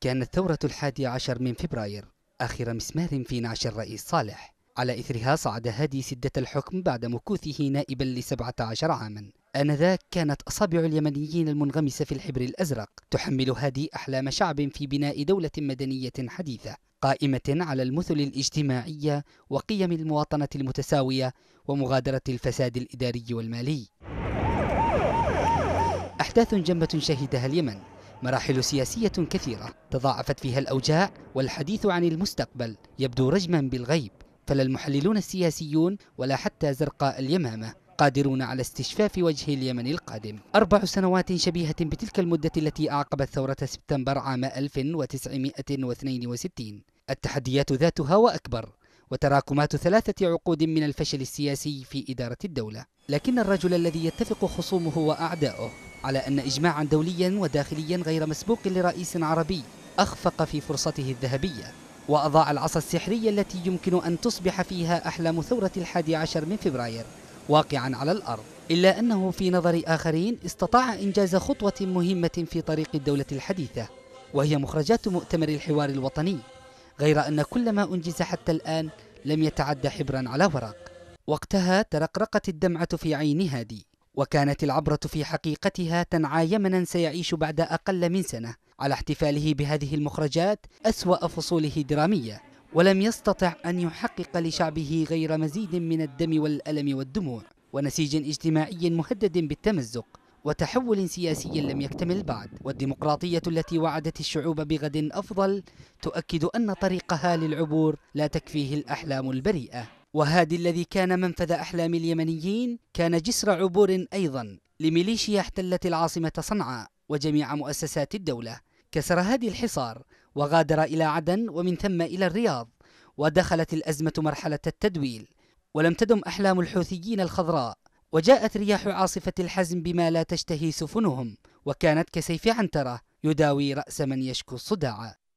كانت ثورة الحادي عشر من فبراير آخر مسمار في نعش الرئيس صالح على إثرها صعد هادي سدة الحكم بعد مكوثه نائبا لسبعة عشر عاما آنذاك كانت أصابع اليمنيين المنغمسة في الحبر الأزرق تحمل هادي أحلام شعب في بناء دولة مدنية حديثة قائمة على المثل الاجتماعية وقيم المواطنة المتساوية ومغادرة الفساد الإداري والمالي أحداث جمة شهدها اليمن مراحل سياسية كثيرة تضاعفت فيها الأوجاع والحديث عن المستقبل يبدو رجما بالغيب فلا المحللون السياسيون ولا حتى زرقاء اليمامة قادرون على استشفاف وجه اليمن القادم أربع سنوات شبيهة بتلك المدة التي أعقبت ثورة سبتمبر عام 1962 التحديات ذاتها وأكبر وتراكمات ثلاثة عقود من الفشل السياسي في إدارة الدولة لكن الرجل الذي يتفق خصومه وأعداؤه على أن إجماعا دوليا وداخليا غير مسبوق لرئيس عربي أخفق في فرصته الذهبية وأضاع العصا السحرية التي يمكن أن تصبح فيها أحلام ثورة الحادي عشر من فبراير واقعا على الأرض إلا أنه في نظر آخرين استطاع إنجاز خطوة مهمة في طريق الدولة الحديثة وهي مخرجات مؤتمر الحوار الوطني غير أن كل ما أنجز حتى الآن لم يتعد حبرا على ورق وقتها ترقرقت الدمعة في عين هادي وكانت العبرة في حقيقتها تنعى يمنا سيعيش بعد أقل من سنة على احتفاله بهذه المخرجات أسوأ فصوله درامية ولم يستطع أن يحقق لشعبه غير مزيد من الدم والألم والدموع ونسيج اجتماعي مهدد بالتمزق وتحول سياسي لم يكتمل بعد والديمقراطية التي وعدت الشعوب بغد أفضل تؤكد أن طريقها للعبور لا تكفيه الأحلام البريئة وهادي الذي كان منفذ أحلام اليمنيين كان جسر عبور أيضا لميليشيا احتلت العاصمة صنعاء وجميع مؤسسات الدولة كسر هادي الحصار وغادر إلى عدن ومن ثم إلى الرياض ودخلت الأزمة مرحلة التدويل ولم تدم أحلام الحوثيين الخضراء وجاءت رياح عاصفة الحزم بما لا تشتهي سفنهم وكانت كسيف عنترة يداوي رأس من يشكو الصداع